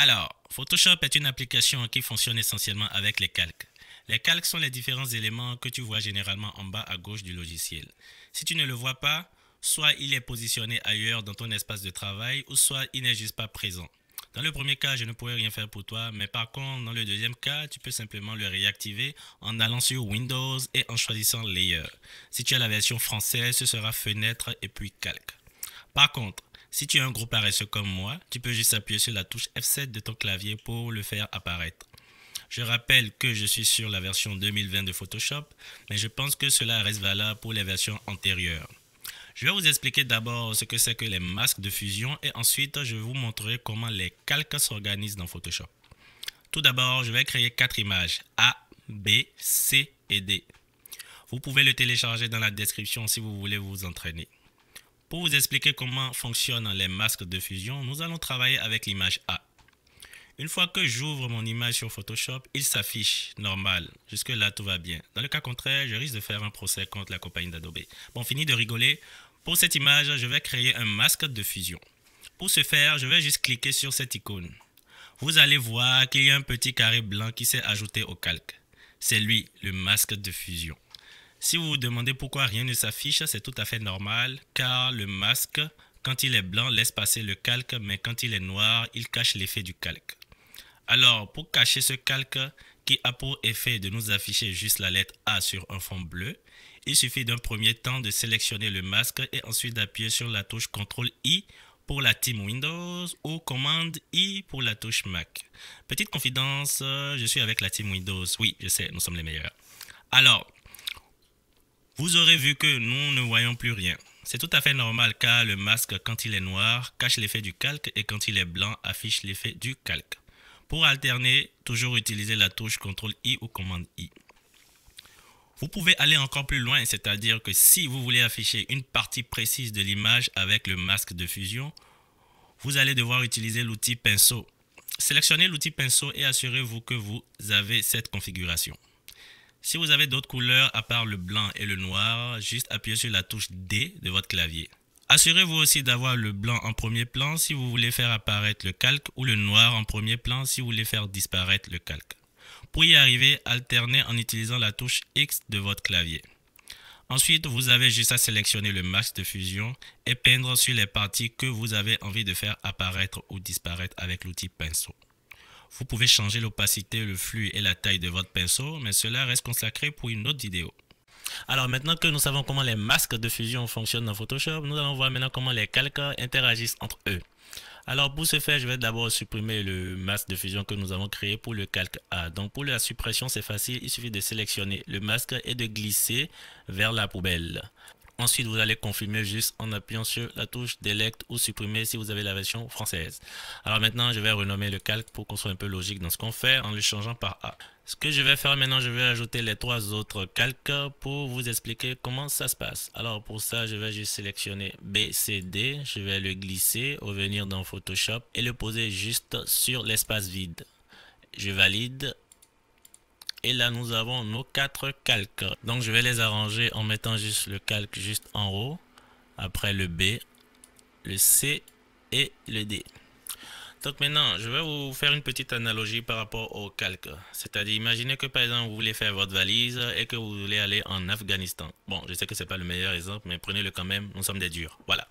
Alors, Photoshop est une application qui fonctionne essentiellement avec les calques. Les calques sont les différents éléments que tu vois généralement en bas à gauche du logiciel. Si tu ne le vois pas, soit il est positionné ailleurs dans ton espace de travail, ou soit il n'est juste pas présent. Dans le premier cas, je ne pourrais rien faire pour toi, mais par contre, dans le deuxième cas, tu peux simplement le réactiver en allant sur Windows et en choisissant Layer. Si tu as la version française, ce sera Fenêtre et puis Calque. Par contre, si tu es un gros paresseux comme moi, tu peux juste appuyer sur la touche F7 de ton clavier pour le faire apparaître. Je rappelle que je suis sur la version 2020 de Photoshop, mais je pense que cela reste valable pour les versions antérieures. Je vais vous expliquer d'abord ce que c'est que les masques de fusion et ensuite je vais vous montrer comment les calques s'organisent dans Photoshop. Tout d'abord, je vais créer quatre images A, B, C et D. Vous pouvez le télécharger dans la description si vous voulez vous entraîner. Pour vous expliquer comment fonctionnent les masques de fusion, nous allons travailler avec l'image A. Une fois que j'ouvre mon image sur Photoshop, il s'affiche normal. Jusque-là, tout va bien. Dans le cas contraire, je risque de faire un procès contre la compagnie d'Adobe. Bon, fini de rigoler. Pour cette image, je vais créer un masque de fusion. Pour ce faire, je vais juste cliquer sur cette icône. Vous allez voir qu'il y a un petit carré blanc qui s'est ajouté au calque. C'est lui, le masque de fusion. Si vous vous demandez pourquoi rien ne s'affiche, c'est tout à fait normal, car le masque, quand il est blanc, laisse passer le calque, mais quand il est noir, il cache l'effet du calque. Alors, pour cacher ce calque qui a pour effet de nous afficher juste la lettre A sur un fond bleu, il suffit d'un premier temps de sélectionner le masque et ensuite d'appuyer sur la touche CTRL I pour la team Windows ou commande I pour la touche Mac. Petite confidence, je suis avec la team Windows. Oui, je sais, nous sommes les meilleurs. Alors, vous aurez vu que nous ne voyons plus rien. C'est tout à fait normal car le masque quand il est noir cache l'effet du calque et quand il est blanc affiche l'effet du calque. Pour alterner, toujours utiliser la touche CTRL I ou commande I. Vous pouvez aller encore plus loin, c'est-à-dire que si vous voulez afficher une partie précise de l'image avec le masque de fusion, vous allez devoir utiliser l'outil pinceau. Sélectionnez l'outil pinceau et assurez-vous que vous avez cette configuration. Si vous avez d'autres couleurs à part le blanc et le noir, juste appuyez sur la touche D de votre clavier. Assurez-vous aussi d'avoir le blanc en premier plan si vous voulez faire apparaître le calque ou le noir en premier plan si vous voulez faire disparaître le calque. Pour y arriver, alternez en utilisant la touche X de votre clavier. Ensuite, vous avez juste à sélectionner le masque de fusion et peindre sur les parties que vous avez envie de faire apparaître ou disparaître avec l'outil pinceau. Vous pouvez changer l'opacité, le flux et la taille de votre pinceau, mais cela reste consacré pour une autre vidéo. Alors maintenant que nous savons comment les masques de fusion fonctionnent dans Photoshop, nous allons voir maintenant comment les calques interagissent entre eux. Alors pour ce faire, je vais d'abord supprimer le masque de fusion que nous avons créé pour le calque A. Donc pour la suppression, c'est facile, il suffit de sélectionner le masque et de glisser vers la poubelle. Ensuite, vous allez confirmer juste en appuyant sur la touche Delect ou Supprimer si vous avez la version française. Alors maintenant, je vais renommer le calque pour qu'on soit un peu logique dans ce qu'on fait en le changeant par A. Ce que je vais faire maintenant, je vais ajouter les trois autres calques pour vous expliquer comment ça se passe. Alors pour ça, je vais juste sélectionner BCD, je vais le glisser, revenir dans Photoshop et le poser juste sur l'espace vide. Je valide et là, nous avons nos quatre calques. Donc, je vais les arranger en mettant juste le calque juste en haut. Après le B, le C et le D. Donc maintenant, je vais vous faire une petite analogie par rapport au calque. C'est-à-dire, imaginez que par exemple, vous voulez faire votre valise et que vous voulez aller en Afghanistan. Bon, je sais que ce n'est pas le meilleur exemple, mais prenez-le quand même, nous sommes des durs. Voilà.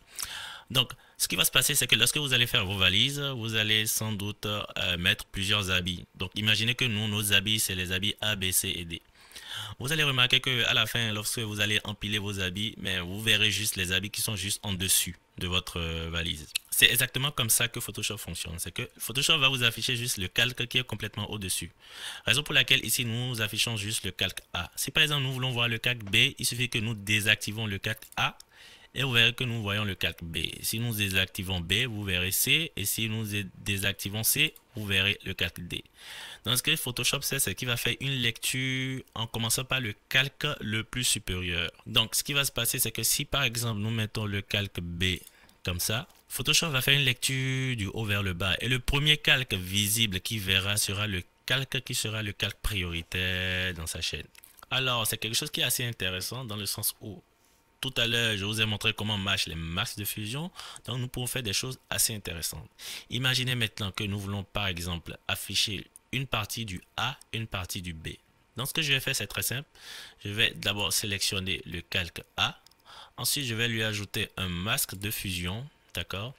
Donc, ce qui va se passer, c'est que lorsque vous allez faire vos valises, vous allez sans doute euh, mettre plusieurs habits. Donc, imaginez que nous, nos habits, c'est les habits A, B, C et D. Vous allez remarquer que à la fin, lorsque vous allez empiler vos habits, mais vous verrez juste les habits qui sont juste en dessus de votre euh, valise. C'est exactement comme ça que Photoshop fonctionne. C'est que Photoshop va vous afficher juste le calque qui est complètement au-dessus. Raison pour laquelle ici, nous affichons juste le calque A. Si par exemple, nous voulons voir le calque B, il suffit que nous désactivons le calque A et vous verrez que nous voyons le calque B. Si nous désactivons B, vous verrez C et si nous désactivons C, vous verrez le calque D. Dans ce cas, Photoshop, c'est ce qui va faire une lecture en commençant par le calque le plus supérieur. Donc, ce qui va se passer, c'est que si par exemple, nous mettons le calque B comme ça, Photoshop va faire une lecture du haut vers le bas et le premier calque visible qu'il verra sera le calque qui sera le calque prioritaire dans sa chaîne. Alors, c'est quelque chose qui est assez intéressant dans le sens où tout à l'heure, je vous ai montré comment marchent les masques de fusion. Donc, nous pouvons faire des choses assez intéressantes. Imaginez maintenant que nous voulons, par exemple, afficher une partie du A une partie du B. Donc, ce que je vais faire, c'est très simple. Je vais d'abord sélectionner le calque A. Ensuite, je vais lui ajouter un masque de fusion. D'accord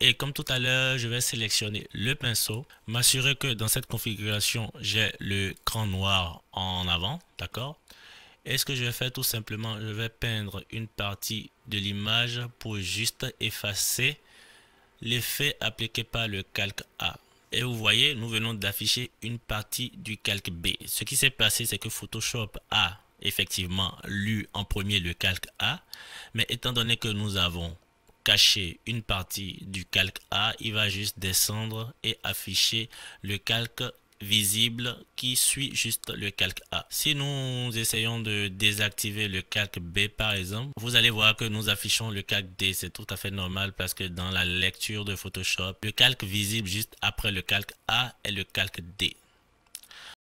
et comme tout à l'heure, je vais sélectionner le pinceau, m'assurer que dans cette configuration, j'ai le cran noir en avant, d'accord et ce que je vais faire tout simplement, je vais peindre une partie de l'image pour juste effacer l'effet appliqué par le calque A. Et vous voyez, nous venons d'afficher une partie du calque B. Ce qui s'est passé, c'est que Photoshop a effectivement lu en premier le calque A, mais étant donné que nous avons caché une partie du calque A, il va juste descendre et afficher le calque visible qui suit juste le calque A. Si nous essayons de désactiver le calque B par exemple, vous allez voir que nous affichons le calque D. C'est tout à fait normal parce que dans la lecture de Photoshop, le calque visible juste après le calque A est le calque D.